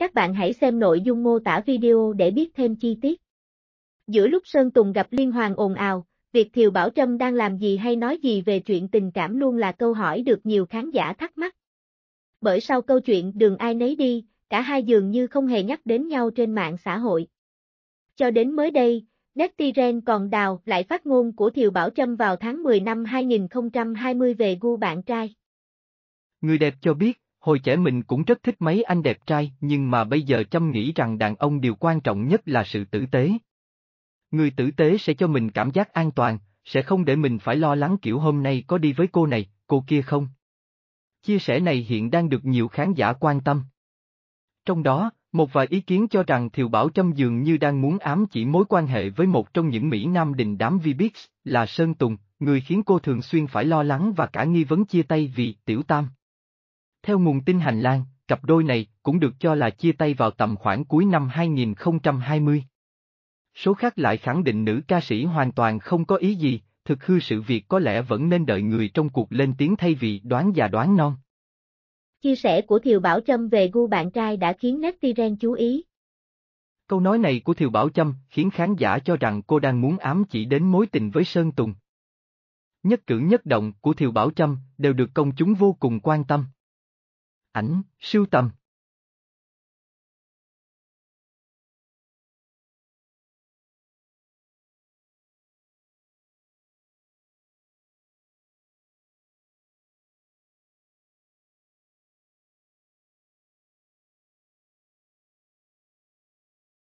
Các bạn hãy xem nội dung mô tả video để biết thêm chi tiết. Giữa lúc Sơn Tùng gặp Liên Hoàng ồn ào, việc Thiều Bảo Trâm đang làm gì hay nói gì về chuyện tình cảm luôn là câu hỏi được nhiều khán giả thắc mắc. Bởi sau câu chuyện đường ai nấy đi, cả hai dường như không hề nhắc đến nhau trên mạng xã hội. Cho đến mới đây, Netizen còn đào lại phát ngôn của Thiều Bảo Trâm vào tháng 10 năm 2020 về gu bạn trai. Người đẹp cho biết, hồi trẻ mình cũng rất thích mấy anh đẹp trai nhưng mà bây giờ chăm nghĩ rằng đàn ông điều quan trọng nhất là sự tử tế. Người tử tế sẽ cho mình cảm giác an toàn, sẽ không để mình phải lo lắng kiểu hôm nay có đi với cô này, cô kia không. Chia sẻ này hiện đang được nhiều khán giả quan tâm. Trong đó, một vài ý kiến cho rằng Thiều Bảo Trâm dường như đang muốn ám chỉ mối quan hệ với một trong những Mỹ Nam đình đám Vbix là Sơn Tùng, người khiến cô thường xuyên phải lo lắng và cả nghi vấn chia tay vì Tiểu Tam. Theo nguồn tin hành lang, cặp đôi này cũng được cho là chia tay vào tầm khoảng cuối năm 2020. Số khác lại khẳng định nữ ca sĩ hoàn toàn không có ý gì, thực hư sự việc có lẽ vẫn nên đợi người trong cuộc lên tiếng thay vì đoán già đoán non. Chia sẻ của Thiều Bảo Trâm về gu bạn trai đã khiến netizen chú ý. Câu nói này của Thiều Bảo Trâm khiến khán giả cho rằng cô đang muốn ám chỉ đến mối tình với Sơn Tùng. Nhất cử nhất động của Thiều Bảo Trâm đều được công chúng vô cùng quan tâm ảnh, sưu tầm.